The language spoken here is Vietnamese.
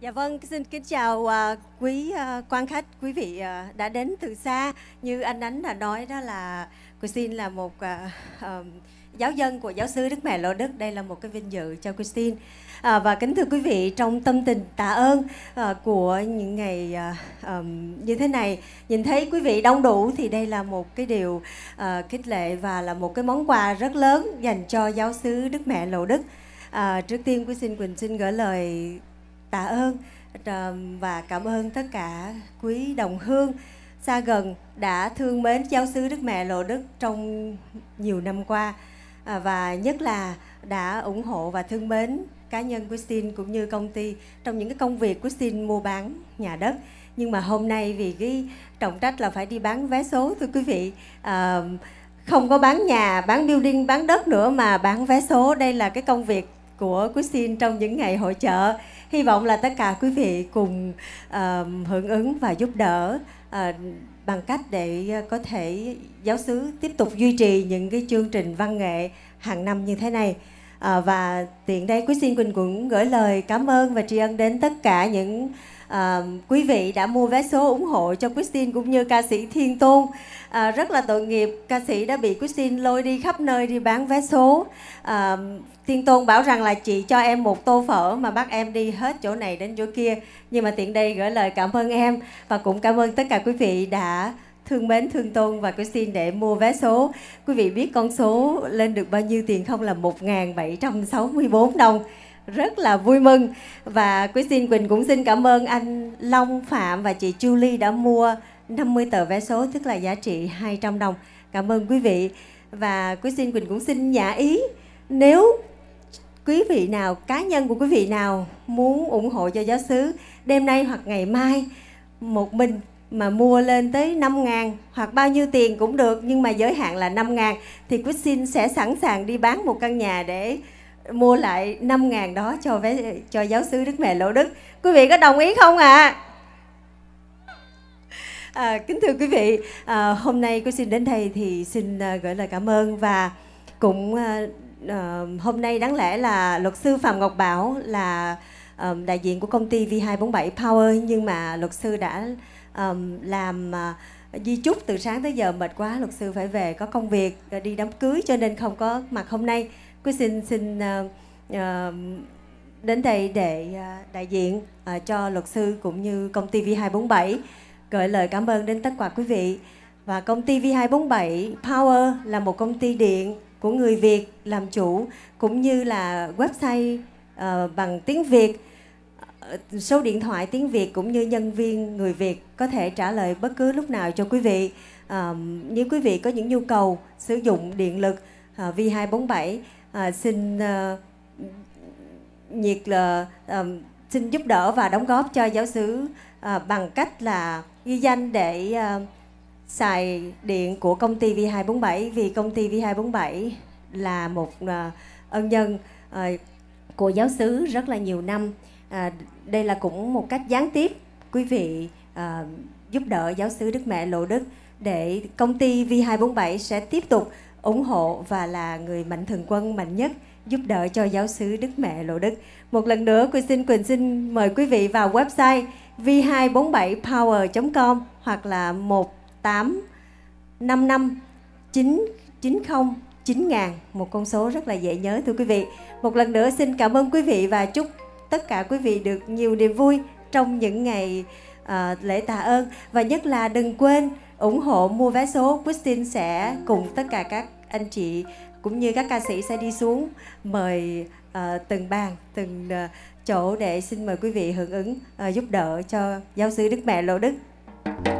Dạ vâng, xin kính chào uh, quý uh, quan khách, quý vị uh, đã đến từ xa. Như anh Ánh đã nói đó là cô xin là một uh, uh, giáo dân của giáo sư Đức Mẹ Lộ Đức. Đây là một cái vinh dự cho Christine. À, và kính thưa quý vị, trong tâm tình tạ ơn à, của những ngày à, à, như thế này, nhìn thấy quý vị đông đủ thì đây là một cái điều à, khích lệ và là một cái món quà rất lớn dành cho giáo sư Đức Mẹ Lộ Đức. À, trước tiên, quý xin Quỳnh xin gửi lời tạ ơn ờ, và cảm ơn tất cả quý đồng hương xa gần đã thương mến giáo sứ Đức Mẹ Lộ Đức trong nhiều năm qua à, và nhất là đã ủng hộ và thương mến cá nhân Christine cũng như công ty trong những cái công việc Christine mua bán nhà đất nhưng mà hôm nay vì cái trọng trách là phải đi bán vé số thưa quý vị à, không có bán nhà bán building bán đất nữa mà bán vé số đây là cái công việc của Cuisine trong những ngày hội trợ Hy vọng là tất cả quý vị cùng uh, hưởng ứng và giúp đỡ uh, bằng cách để ờ, có thể giáo sứ tiếp tục duy trì những cái chương trình văn nghệ hàng năm như thế này à, và tiện đây quý xin quỳnh cũng gửi lời cảm ơn và tri ân đến tất cả những à, quý vị đã mua vé số ủng hộ cho Christine cũng như ca sĩ Thiên Tôn. À, rất là tội nghiệp, ca sĩ đã bị Christine lôi đi khắp nơi đi bán vé số. À, Thiên Tôn bảo rằng là chị cho em một tô phở mà bắt em đi hết chỗ này đến chỗ kia. Nhưng mà tiện đây gửi lời cảm ơn em và cũng cảm ơn tất cả quý vị đã thương mến Thương Tôn và Christine để mua vé số. Quý vị biết con số lên được bao nhiêu tiền không là 1.764 đồng. Rất là vui mừng. Và Christine Quỳnh cũng xin cảm ơn anh Long Phạm và chị Julie đã mua 50 tờ vé số tức là giá trị 200 đồng. Cảm ơn quý vị. Và Christine Quỳnh cũng xin nhã ý nếu quý vị nào, cá nhân của quý vị nào muốn ủng hộ cho giáo sứ đêm nay hoặc ngày mai một mình mà mua lên tới 5 ngàn hoặc bao nhiêu tiền cũng được nhưng mà giới hạn là 5 ngàn thì quý Christine sẽ sẵn sàng đi bán một căn nhà để mua lại 5 ngàn đó cho vé, cho giáo sư Đức Mẹ Lỗ Đức. Quý vị có đồng ý không ạ? À? À, kính thưa quý vị, à, hôm nay quý xin đến đây thì xin à, gửi lời cảm ơn và cũng à, à, hôm nay đáng lẽ là luật sư Phạm Ngọc Bảo là à, đại diện của công ty V247 Power nhưng mà luật sư đã um, làm uh, di chúc từ sáng tới giờ mệt quá luật sư phải về có công việc à, đi đám cưới cho nên không có mặt hôm nay quý xin xin uh, đến đây để uh, đại diện uh, cho luật sư cũng như công ty V247 gửi lời cảm ơn đến tất cả quý vị và công ty V247 Power là một công ty điện của người Việt làm chủ cũng như là website uh, bằng tiếng Việt số điện thoại tiếng Việt cũng như nhân viên người Việt có thể trả lời bất cứ lúc nào cho quý vị. À, nếu quý vị có những nhu cầu sử dụng điện lực à, V247 à, xin à, nhiệt là à, xin giúp đỡ và đóng góp cho giáo sứ à, bằng cách là ghi danh để à, xài điện của công ty V247 vì công ty V247 là một à, ân nhân à, của giáo sứ rất là nhiều năm À, đây là cũng một cách gián tiếp quý vị à, giúp đỡ giáo sư Đức Mẹ Lộ Đức để công ty V247 sẽ tiếp tục ủng hộ và là người mạnh thường quân mạnh nhất giúp đỡ cho giáo sứ Đức Mẹ Lộ Đức. Một lần nữa Quỳnh xin Quỳnh xin mời quý vị vào website v247power.com hoặc là 1855 990 9000 một con số rất là dễ nhớ thưa quý vị. Một lần nữa xin cảm ơn quý vị và chúc tất cả quý vị được nhiều niềm vui trong những ngày à, lễ tạ ơn và nhất là đừng quên ủng hộ mua vé số Christine sẽ cùng tất cả các anh chị cũng như các ca sĩ sẽ đi xuống mời à, từng bàn từng à, chỗ để xin mời quý vị hưởng ứng à, giúp đỡ cho giáo sư Đức Mẹ Lỗ Đức